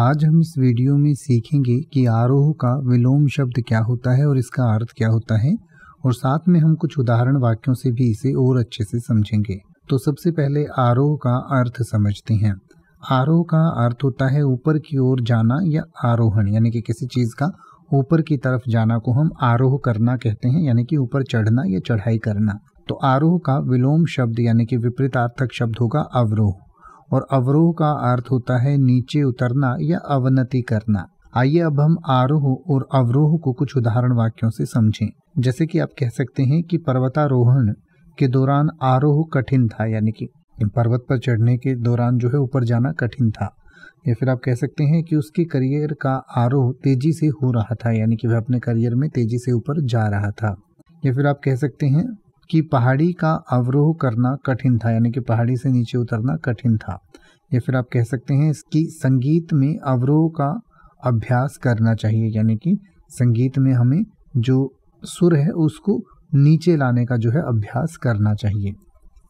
आज हम इस वीडियो में सीखेंगे कि आरोह का विलोम शब्द क्या होता है और इसका अर्थ क्या होता है और साथ में हम कुछ उदाहरण वाक्यों से भी इसे और अच्छे से समझेंगे तो सबसे पहले आरोह का अर्थ समझते हैं आरोह का अर्थ होता है ऊपर की ओर जाना या आरोहण यानी कि किसी चीज़ का ऊपर की तरफ जाना को हम आरोह करना कहते हैं यानी कि ऊपर चढ़ना या चढ़ाई करना तो आरोह का विलोम शब्द यानी कि विपरीतार्थक शब्द होगा अवरोह और अवरोह का अर्थ होता है नीचे उतरना या अवनति करना आइए अब हम आरोह और अवरोह को कुछ उदाहरण वाक्यों से समझें जैसे कि आप कह सकते हैं कि पर्वतारोहण के दौरान आरोह कठिन था यानी कि पर्वत पर चढ़ने के दौरान जो है ऊपर जाना कठिन था या फिर आप कह सकते हैं कि उसके करियर का आरोह तेजी से हो रहा था यानी कि वह अपने करियर में तेजी से ऊपर जा रहा था या फिर आप कह सकते हैं कि पहाड़ी का अवरोह करना कठिन था यानी कि पहाड़ी से नीचे उतरना कठिन था या फिर आप कह सकते हैं इसकी संगीत में अवरोह का अभ्यास करना चाहिए यानी कि संगीत में हमें जो सुर है उसको नीचे लाने का जो है अभ्यास करना चाहिए